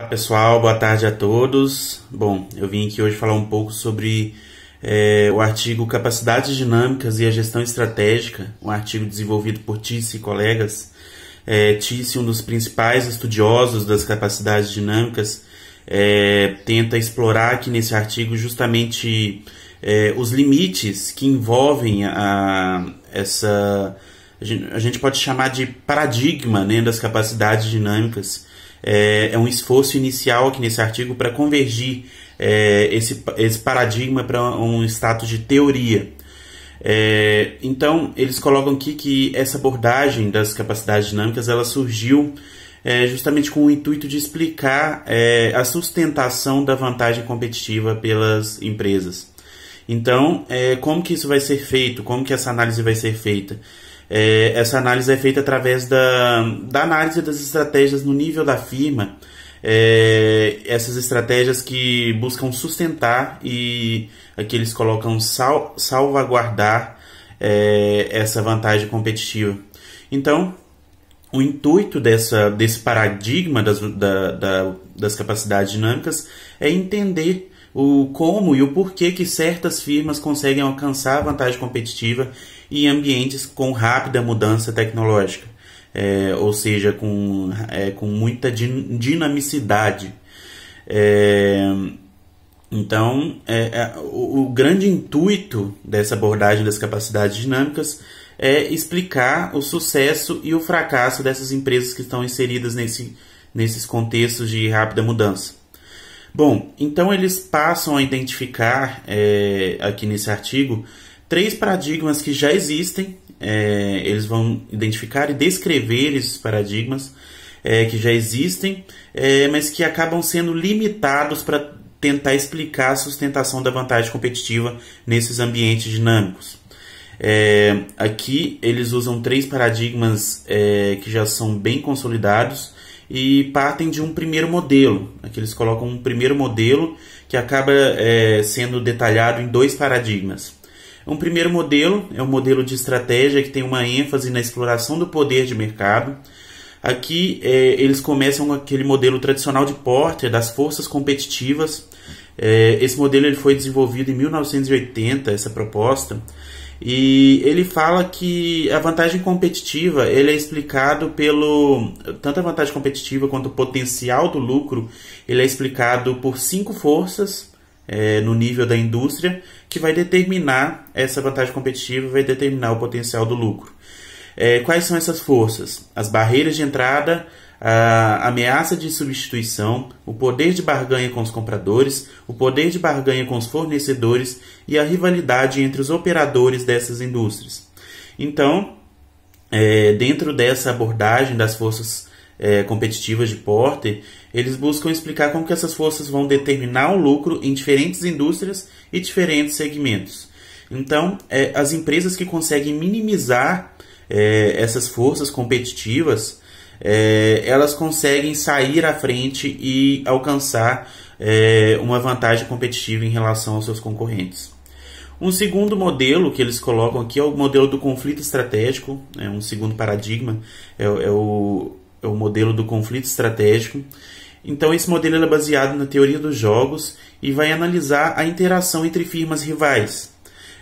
Olá pessoal, boa tarde a todos. Bom, eu vim aqui hoje falar um pouco sobre é, o artigo Capacidades Dinâmicas e a Gestão Estratégica, um artigo desenvolvido por Tice e colegas. É, Tice, um dos principais estudiosos das capacidades dinâmicas, é, tenta explorar aqui nesse artigo justamente é, os limites que envolvem a, essa a gente pode chamar de paradigma né, das capacidades dinâmicas. É, é um esforço inicial aqui nesse artigo para convergir é, esse, esse paradigma para um status de teoria. É, então, eles colocam aqui que essa abordagem das capacidades dinâmicas ela surgiu é, justamente com o intuito de explicar é, a sustentação da vantagem competitiva pelas empresas. Então, é, como que isso vai ser feito? Como que essa análise vai ser feita? É, essa análise é feita através da, da análise das estratégias no nível da firma, é, essas estratégias que buscam sustentar e aqui eles colocam sal, salvaguardar é, essa vantagem competitiva. Então, o intuito dessa, desse paradigma das, da, da, das capacidades dinâmicas é entender o como e o porquê que certas firmas conseguem alcançar a vantagem competitiva e ambientes com rápida mudança tecnológica, é, ou seja, com, é, com muita dinamicidade. É, então, é, é, o, o grande intuito dessa abordagem das capacidades dinâmicas é explicar o sucesso e o fracasso dessas empresas que estão inseridas nesse, nesses contextos de rápida mudança. Bom, então eles passam a identificar é, aqui nesse artigo três paradigmas que já existem. É, eles vão identificar e descrever esses paradigmas é, que já existem, é, mas que acabam sendo limitados para tentar explicar a sustentação da vantagem competitiva nesses ambientes dinâmicos. É, aqui eles usam três paradigmas é, que já são bem consolidados e partem de um primeiro modelo. Aqui eles colocam um primeiro modelo que acaba é, sendo detalhado em dois paradigmas. Um primeiro modelo é um modelo de estratégia que tem uma ênfase na exploração do poder de mercado. Aqui é, eles começam aquele modelo tradicional de Porter, das forças competitivas. É, esse modelo ele foi desenvolvido em 1980, essa proposta, e ele fala que a vantagem competitiva ele é explicado pelo tanto a vantagem competitiva quanto o potencial do lucro ele é explicado por cinco forças é, no nível da indústria, que vai determinar essa vantagem competitiva, vai determinar o potencial do lucro. É, quais são essas forças? As barreiras de entrada, a ameaça de substituição, o poder de barganha com os compradores, o poder de barganha com os fornecedores e a rivalidade entre os operadores dessas indústrias. Então, é, dentro dessa abordagem das forças é, competitivas de Porter, eles buscam explicar como que essas forças vão determinar o lucro em diferentes indústrias e diferentes segmentos. Então, é, as empresas que conseguem minimizar é, essas forças competitivas, é, elas conseguem sair à frente e alcançar é, uma vantagem competitiva em relação aos seus concorrentes. Um segundo modelo que eles colocam aqui é o modelo do conflito estratégico, é um segundo paradigma, é, é o é o modelo do conflito estratégico. Então, esse modelo é baseado na teoria dos jogos e vai analisar a interação entre firmas rivais.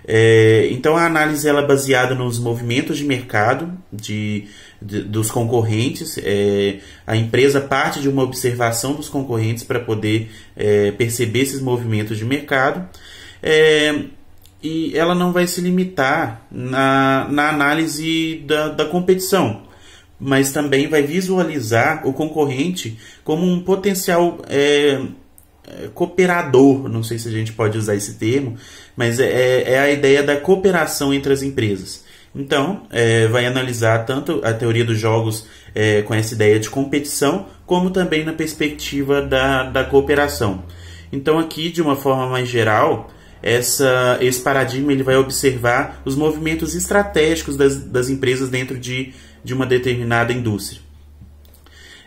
É, então, a análise ela é baseada nos movimentos de mercado de, de dos concorrentes. É, a empresa parte de uma observação dos concorrentes para poder é, perceber esses movimentos de mercado. É, e ela não vai se limitar na, na análise da, da competição mas também vai visualizar o concorrente como um potencial é, é, cooperador, não sei se a gente pode usar esse termo, mas é, é, é a ideia da cooperação entre as empresas. Então, é, vai analisar tanto a teoria dos jogos é, com essa ideia de competição, como também na perspectiva da, da cooperação. Então, aqui, de uma forma mais geral, essa, esse paradigma ele vai observar os movimentos estratégicos das, das empresas dentro de de uma determinada indústria.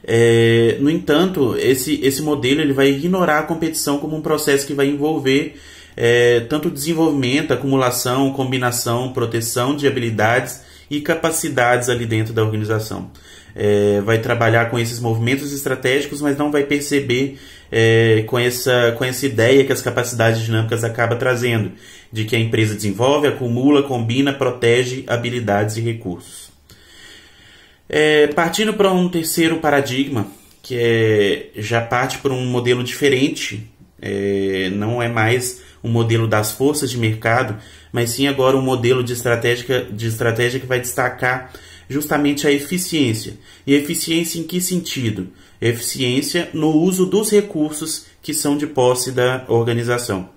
É, no entanto, esse, esse modelo ele vai ignorar a competição como um processo que vai envolver é, tanto desenvolvimento, acumulação, combinação, proteção de habilidades e capacidades ali dentro da organização. É, vai trabalhar com esses movimentos estratégicos, mas não vai perceber é, com, essa, com essa ideia que as capacidades dinâmicas acaba trazendo, de que a empresa desenvolve, acumula, combina, protege habilidades e recursos. É, partindo para um terceiro paradigma, que é, já parte por um modelo diferente, é, não é mais o um modelo das forças de mercado, mas sim agora um modelo de estratégia, de estratégia que vai destacar justamente a eficiência. E eficiência em que sentido? Eficiência no uso dos recursos que são de posse da organização.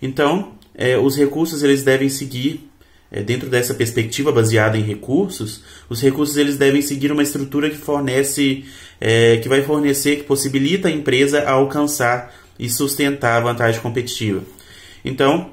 Então, é, os recursos eles devem seguir é, dentro dessa perspectiva baseada em recursos, os recursos eles devem seguir uma estrutura que fornece, é, que vai fornecer, que possibilita a empresa a alcançar e sustentar a vantagem competitiva. Então,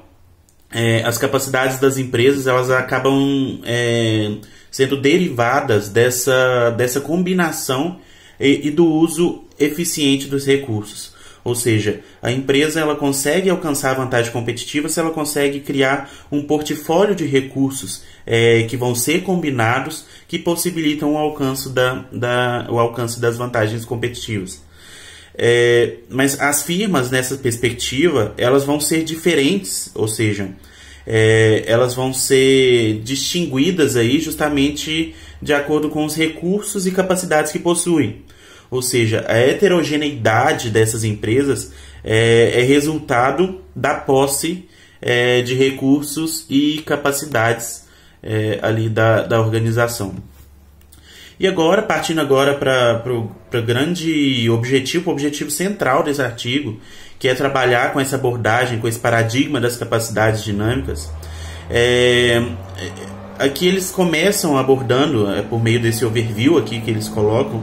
é, as capacidades das empresas elas acabam é, sendo derivadas dessa, dessa combinação e, e do uso eficiente dos recursos. Ou seja, a empresa ela consegue alcançar vantagem competitiva se ela consegue criar um portfólio de recursos é, que vão ser combinados que possibilitam o alcance, da, da, o alcance das vantagens competitivas. É, mas as firmas nessa perspectiva elas vão ser diferentes, ou seja, é, elas vão ser distinguidas aí justamente de acordo com os recursos e capacidades que possuem. Ou seja, a heterogeneidade dessas empresas é, é resultado da posse é, de recursos e capacidades é, ali da, da organização. E agora, partindo agora para o grande objetivo, o objetivo central desse artigo, que é trabalhar com essa abordagem, com esse paradigma das capacidades dinâmicas, é, é aqui eles começam abordando, é, por meio desse overview aqui que eles colocam,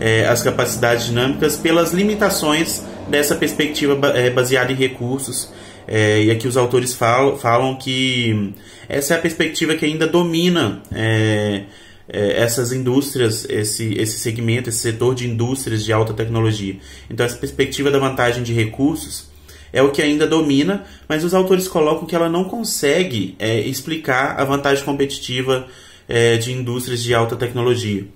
é, as capacidades dinâmicas pelas limitações dessa perspectiva é, baseada em recursos. É, e aqui os autores falam, falam que essa é a perspectiva que ainda domina é, é, essas indústrias, esse, esse segmento, esse setor de indústrias de alta tecnologia. Então, essa perspectiva da vantagem de recursos é o que ainda domina, mas os autores colocam que ela não consegue é, explicar a vantagem competitiva é, de indústrias de alta tecnologia.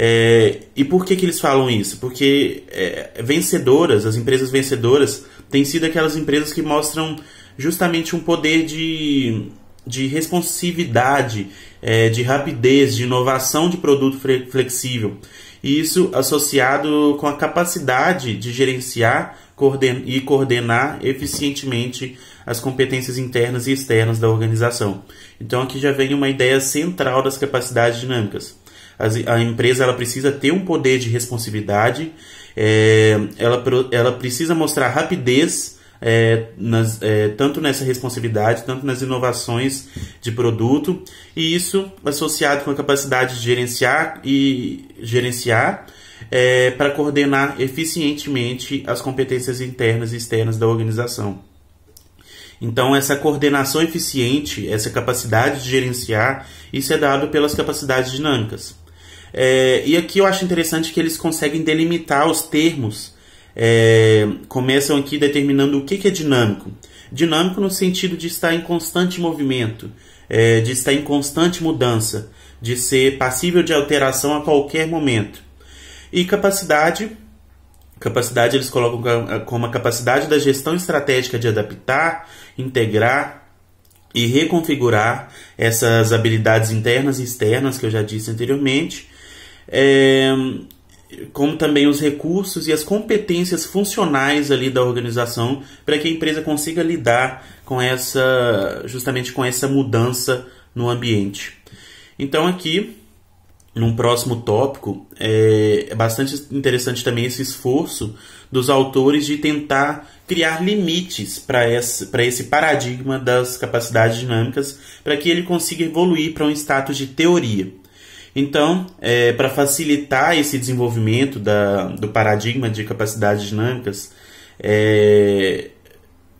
É, e por que, que eles falam isso? Porque é, vencedoras, as empresas vencedoras, têm sido aquelas empresas que mostram justamente um poder de, de responsividade, é, de rapidez, de inovação de produto flexível. E isso associado com a capacidade de gerenciar coorden e coordenar eficientemente as competências internas e externas da organização. Então aqui já vem uma ideia central das capacidades dinâmicas a empresa ela precisa ter um poder de responsividade, é, ela, ela precisa mostrar rapidez, é, nas, é, tanto nessa responsividade, tanto nas inovações de produto, e isso associado com a capacidade de gerenciar e gerenciar é, para coordenar eficientemente as competências internas e externas da organização. Então, essa coordenação eficiente, essa capacidade de gerenciar, isso é dado pelas capacidades dinâmicas. É, e aqui eu acho interessante que eles conseguem delimitar os termos. É, começam aqui determinando o que, que é dinâmico. Dinâmico no sentido de estar em constante movimento, é, de estar em constante mudança, de ser passível de alteração a qualquer momento. E capacidade, capacidade eles colocam como a capacidade da gestão estratégica de adaptar, integrar e reconfigurar essas habilidades internas e externas que eu já disse anteriormente, é, como também os recursos e as competências funcionais ali da organização para que a empresa consiga lidar com essa justamente com essa mudança no ambiente. Então aqui num próximo tópico é, é bastante interessante também esse esforço dos autores de tentar criar limites para esse, para esse paradigma das capacidades dinâmicas para que ele consiga evoluir para um status de teoria. Então, é, para facilitar esse desenvolvimento da, do paradigma de capacidades dinâmicas, é,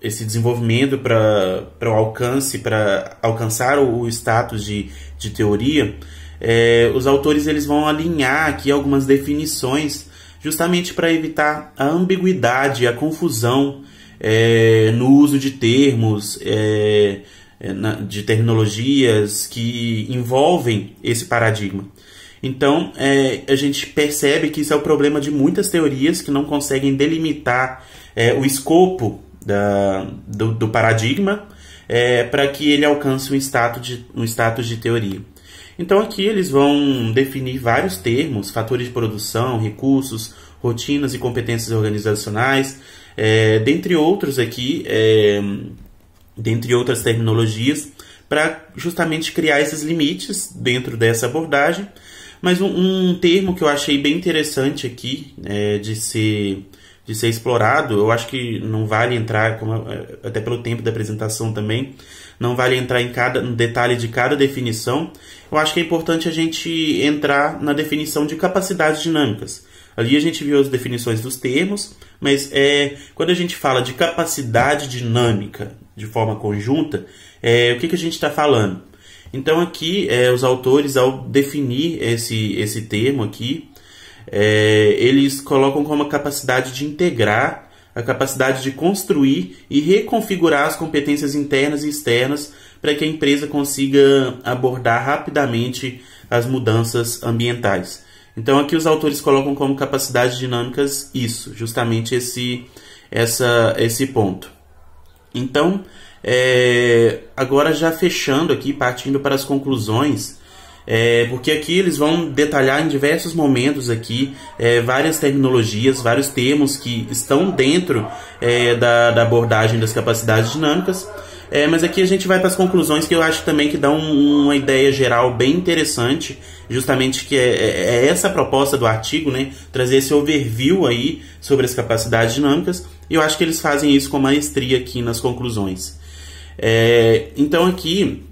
esse desenvolvimento para o alcance, para alcançar o, status de, de teoria, é, os autores eles vão alinhar aqui algumas definições justamente para evitar a ambiguidade, a confusão é, no uso de termos, é, eh, de terminologias que envolvem esse paradigma. Então, é, a gente percebe que isso é o problema de muitas teorias que não conseguem delimitar é, o escopo da, do, do, paradigma é, para que ele alcance um status, de, um status de teoria. Então, aqui eles vão definir vários termos: fatores de produção, recursos, rotinas e competências organizacionais, dentre outros aqui dentre outras terminologias, para justamente criar esses limites dentro dessa abordagem. Mas um, um termo que eu achei bem interessante aqui é, de, ser, de ser explorado, eu acho que não vale entrar, como, é, até pelo tempo da apresentação também, não vale entrar em cada no detalhe de cada definição. Eu acho que é importante a gente entrar na definição de capacidades dinâmicas Ali a gente viu as definições dos termos, mas é, quando a gente fala de capacidade dinâmica de forma conjunta, é, o que, que a gente está falando? Então aqui é, os autores, ao definir esse, esse termo aqui, é, eles colocam como a capacidade de integrar, a capacidade de construir e reconfigurar as competências internas e externas para que a empresa consiga abordar rapidamente as mudanças ambientais. Então aqui os autores colocam como capacidades dinâmicas isso, justamente esse, essa, esse ponto. Então, é, agora já fechando aqui, partindo para as conclusões, é, porque aqui eles vão detalhar em diversos momentos aqui é, várias terminologias, vários termos que estão dentro é, da, da abordagem das capacidades dinâmicas. É, mas aqui a gente vai para as conclusões que eu acho também que dão uma ideia geral bem interessante, justamente que é, é, é essa a proposta do artigo, né? Trazer esse overview aí sobre as capacidades dinâmicas. E eu acho que eles fazem isso com maestria aqui nas conclusões. É, então aqui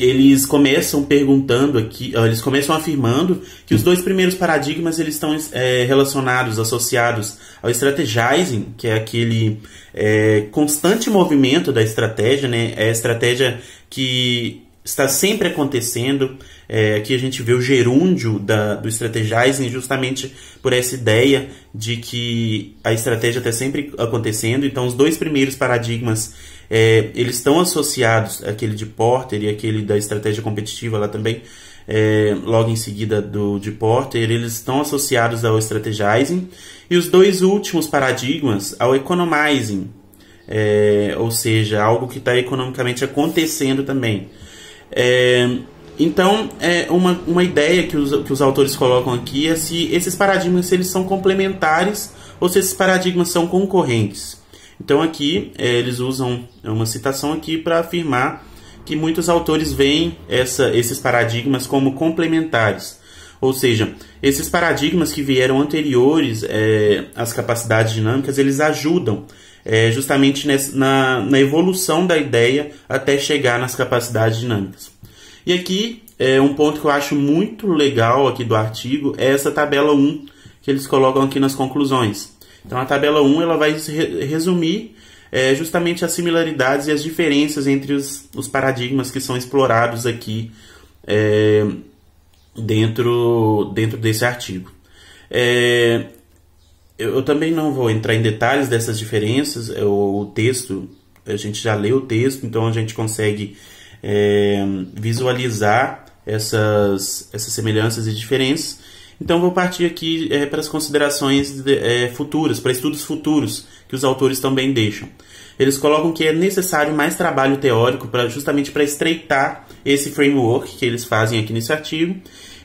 eles começam perguntando aqui, eles começam afirmando que os dois primeiros paradigmas eles estão é, relacionados, associados ao strategizing, que é aquele é, constante movimento da estratégia, né? É a estratégia que está sempre acontecendo. É, aqui a gente vê o gerúndio da, do strategizing justamente por essa ideia de que a estratégia está sempre acontecendo. Então, os dois primeiros paradigmas é, eles estão associados aquele de Porter e aquele da estratégia competitiva lá também, é, logo em seguida do de Porter, eles estão associados ao strategizing e os dois últimos paradigmas ao economizing, é, ou seja, algo que está economicamente acontecendo também. É, então, é uma, uma ideia que os, que os autores colocam aqui é se esses paradigmas se eles são complementares ou se esses paradigmas são concorrentes. Então aqui é, eles usam é uma citação aqui para afirmar que muitos autores veem essa, esses paradigmas como complementares. Ou seja, esses paradigmas que vieram anteriores é, às capacidades dinâmicas, eles ajudam é, justamente nessa, na, na, evolução da ideia até chegar nas capacidades dinâmicas. E aqui, é, um ponto que eu acho muito legal aqui do artigo é essa tabela 1 que eles colocam aqui nas conclusões. Então a tabela 1 ela vai resumir é, justamente as similaridades e as diferenças entre os, os paradigmas que são explorados aqui é, dentro, dentro desse artigo. É, eu, eu, também não vou entrar em detalhes dessas diferenças, é, o, o, texto, a gente já leu o texto, então a gente consegue é, visualizar essas, essas semelhanças e diferenças, então vou partir aqui é, para as considerações de, é, futuras, para estudos futuros que os autores também deixam. Eles colocam que é necessário mais trabalho teórico para justamente para estreitar esse framework que eles fazem aqui nesse artigo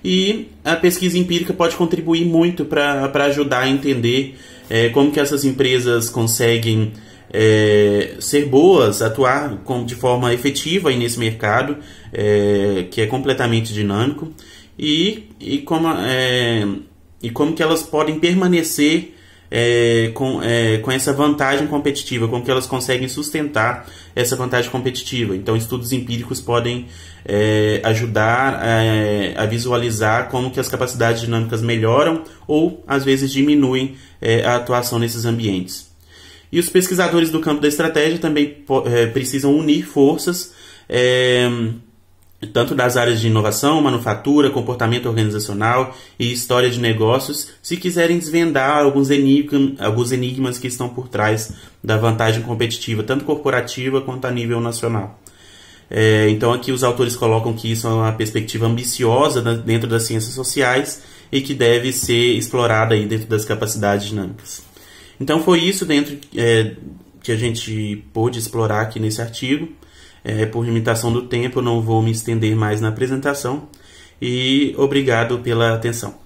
e a pesquisa empírica pode contribuir muito para ajudar a entender é, como que essas empresas conseguem é, ser boas, atuar com, de forma efetiva nesse mercado, é, que é completamente dinâmico e, e, como, é, e como que elas podem permanecer é, com, é, com essa vantagem competitiva, como que elas conseguem sustentar essa vantagem competitiva. Então, estudos empíricos podem é, ajudar é, a visualizar como que as capacidades dinâmicas melhoram ou, às vezes, diminuem é, a atuação nesses ambientes. E os pesquisadores do campo da estratégia também é, precisam unir forças tanto das áreas de inovação, manufatura, comportamento organizacional e história de negócios, se quiserem desvendar alguns, enigma, alguns enigmas que estão por trás da vantagem competitiva, tanto corporativa quanto a nível nacional. É, então, aqui os autores colocam que isso é uma perspectiva ambiciosa dentro das ciências sociais e que deve ser explorada aí dentro das capacidades dinâmicas. Então, foi isso dentro é, que a gente pôde explorar aqui nesse artigo. É, por limitação do tempo, não vou me estender mais na apresentação e obrigado pela atenção.